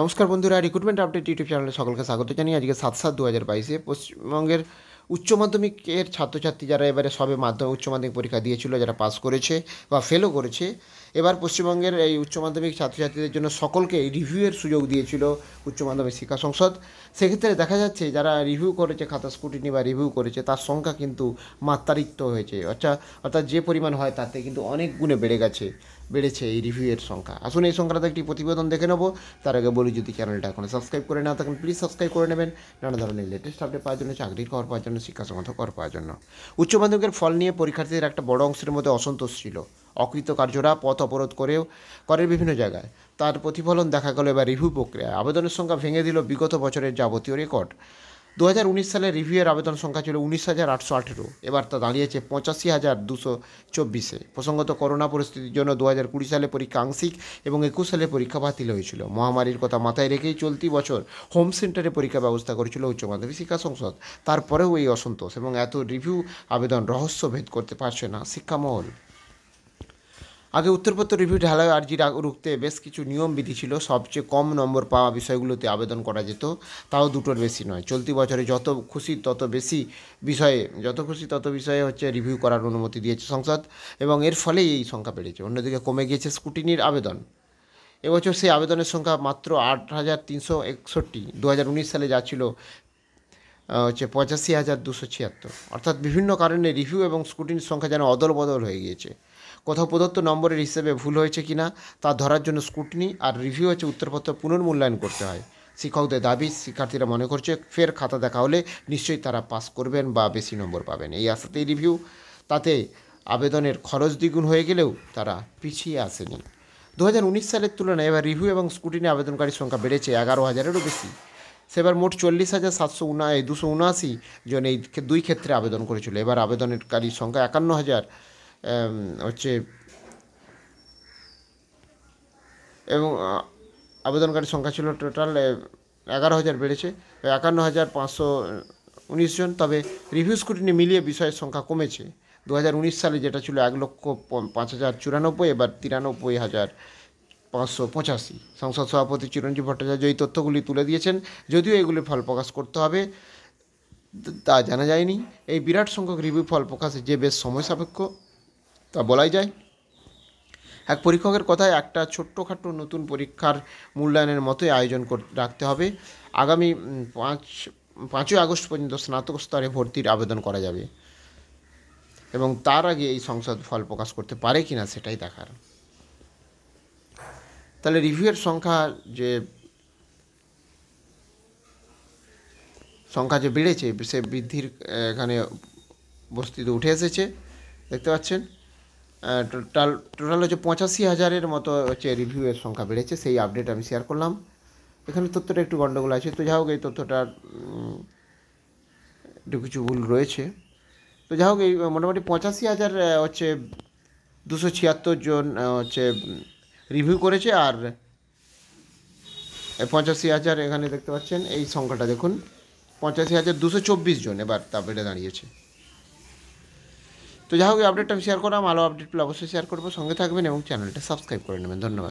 নমস্কার বন্ধুরা recruitment update YouTube চ্যানেলে সকলকে স্বাগত জানিয়ে আজকে সাত সাত দু হাজার বাইশে পশ্চিমবঙ্গের উচ্চ মাধ্যমিকের ছাত্রছাত্রী যারা এবারে সবে মাধ্যমিক উচ্চ মাধ্যমিক পরীক্ষা দিয়েছিল যারা পাস করেছে বা ফেলও করেছে এবার পশ্চিমবঙ্গের এই উচ্চ মাধ্যমিক ছাত্রছাত্রীদের জন্য সকলকে রিভিউয়ের সুযোগ দিয়েছিল উচ্চ মাধ্যমিক শিক্ষা সংসদ সেক্ষেত্রে দেখা যাচ্ছে যারা রিভিউ করেছে খাতা স্কুটিনি বা রিভিউ করেছে তার সংখ্যা কিন্তু মাত্রারিক্ত হয়েছে অর্থাৎ আচ্ছা, অর্থাৎ যে পরিমাণ হয় তাতে কিন্তু অনেক গুণে বেড়ে গেছে বেড়েছে এই রিভিউয়ের সংখ্যা আসুন এই সংক্রান্ত একটি প্রতিবেদন দেখে নেবো তার আগে বলি যদি চ্যানেলটা এখন সাবস্ক্রাইব করে না থাকেন প্লিজ সাবস্ক্রাইব করে নেবেন নানা ধরনের লেটেস্ট আপডেট পাওয়ার জন্য চাকরির খবর পাওয়ার জন্য শিক্ষা সংক্রান্ত খবর পাওয়ার জন্য উচ্চ মাধ্যমিকের ফল নিয়ে পরীক্ষার্থীদের একটা বড় অংশের মধ্যে অসন্তোষ ছিল অকৃতকার্যরা পথ অবরোধ করেও করে বিভিন্ন জায়গায় তার প্রতিফলন দেখা গেল এবার রিভিউ প্রক্রিয়া আবেদনের সংখ্যা ভেঙে দিল বিগত বছরের যাবতীয় রেকর্ড দু সালে রিভিউয়ের আবেদন সংখ্যা ছিল উনিশ হাজার আটশো আঠেরো এবার তা দাঁড়িয়েছে পঁচাশি হাজার দুশো চব্বিশে প্রসঙ্গত করোনা পরিস্থিতির জন্য দু হাজার কুড়ি সালে পরীক্ষা আংশিক এবং একুশ সালে পরীক্ষা বাতিল হয়েছিল মহামারীর কথা মাথায় রেখেই চলতি বছর হোম সেন্টারে পরীক্ষা ব্যবস্থা করেছিল উচ্চ মাধ্যমিক শিক্ষা সংসদ তারপরেও এই অসন্তোষ এবং এত রিভিউ আবেদন রহস্য ভেদ করতে পারছে না শিক্ষামহল আগে উত্তরপত্র রিভিউ ঢালাই আর্জি রুখতে বেশ কিছু নিয়মবিধি ছিল সবচেয়ে কম নম্বর পাওয়া বিষয়গুলোতে আবেদন করা যেত তাও দুটোর বেশি নয় চলতি বছরে যত খুশি তত বেশি বিষয়ে যত খুশি তত বিষয়ে হচ্ছে রিভিউ করার অনুমতি দিয়েছে সংসদ এবং এর ফলেই এই সংখ্যা বেড়েছে অন্যদিকে কমে গিয়েছে স্কুটিনির আবেদন এবছর সেই আবেদনের সংখ্যা মাত্র আট হাজার তিনশো একষট্টি দু হাজার উনিশ সালে যা ছিল হচ্ছে পঁচাশি হাজার দুশো ছিয়াত্তর অর্থাৎ বিভিন্ন কারণে রিভিউ এবং স্কুটিনির সংখ্যা যেন অদল বদল হয়ে গিয়েছে কোথাও প্রদত্ত নম্বরের হিসেবে ভুল হয়েছে কিনা তা ধরার জন্য স্কুটনি আর রিভিউ হচ্ছে উত্তরপত্র পুনর্মূল্যায়ন করতে হয় শিক্ষকদের দাবি শিক্ষার্থীরা মনে করছে ফের খাতা দেখা হলে নিশ্চয়ই তারা পাস করবেন বা বেশি নম্বর পাবেন এই আশাতেই রিভিউ তাতে আবেদনের খরচ দ্বিগুণ হয়ে গেলেও তারা পিছিয়ে আসেনি দু সালের তুলনায় এবার রিভিউ এবং স্কুটিনি আবেদনকারীর সংখ্যা বেড়েছে এগারো হাজারেরও বেশি সেবার মোট চল্লিশ হাজার সাতশো উনা দুশো উনআশি জন এই দুই ক্ষেত্রে আবেদন করেছিল এবার আবেদনকারীর সংখ্যা একান্ন হাজার হচ্ছে এবং আবেদনকারীর সংখ্যা ছিল টোটাল এগারো হাজার বেড়েছে একান্ন হাজার পাঁচশো উনিশ জন তবে রিভিউ স্কুটিনি মিলিয়ে বিষয়ের সংখ্যা কমেছে দু হাজার সালে যেটা ছিল এক লক্ষ পাঁচ হাজার চুরানব্বই এবার তিরানব্বই হাজার পাঁচশো পঁচাশি সংসদ সভাপতি চিরঞ্জীব ভট্টাচার্য এই তথ্যগুলি তুলে দিয়েছেন যদিও এগুলি ফল প্রকাশ করতে হবে তা জানা যায়নি এই বিরাট সংখ্যক রিভিউ ফল প্রকাশে যে বেশ সময় সাপেক্ষ তা বলাই যায় এক পরীক্ষকের কথায় একটা ছোট্টখাটো নতুন পরীক্ষার মূল্যায়নের মতোই আয়োজন রাখতে হবে আগামী পাঁচ পাঁচই আগস্ট পর্যন্ত স্নাতক স্তরে ভর্তির আবেদন করা যাবে এবং তার আগে এই সংসদ ফল প্রকাশ করতে পারে কি না সেটাই দেখার তাহলে রিভিউয়ের সংখ্যা যে সংখ্যা যে বেড়েছে সে বৃদ্ধির এখানে বস্তিতে উঠে এসেছে দেখতে পাচ্ছেন টোটাল টোটাল হচ্ছে পঁচাশি হাজারের মতো হচ্ছে রিভিউয়ের সংখ্যা বেড়েছে সেই আপডেট আমি শেয়ার করলাম এখানে তথ্যটা একটু গণ্ডগোল আছে তো যাই হোক এই তথ্যটার একটু কিছু ভুল রয়েছে তো যাই হোক এই মোটামুটি পঁচাশি হাজার হচ্ছে দুশো ছিয়াত্তর জন হচ্ছে রিভিউ করেছে আর পঁচাশি হাজার এখানে দেখতে পাচ্ছেন এই সংখ্যাটা দেখুন পঁচাশি হাজার দুশো চব্বিশ জন এবার তা বেড়ে দাঁড়িয়েছে তো যাই হোক আপডেটটা আমি শেয়ার করলাম আলো আপডেটগুলো অবশ্যই শেয়ার করবো সঙ্গে থাকবেন এবং চ্যানেলটা সাবস্ক্রাইব করে নেবেন ধন্যবাদ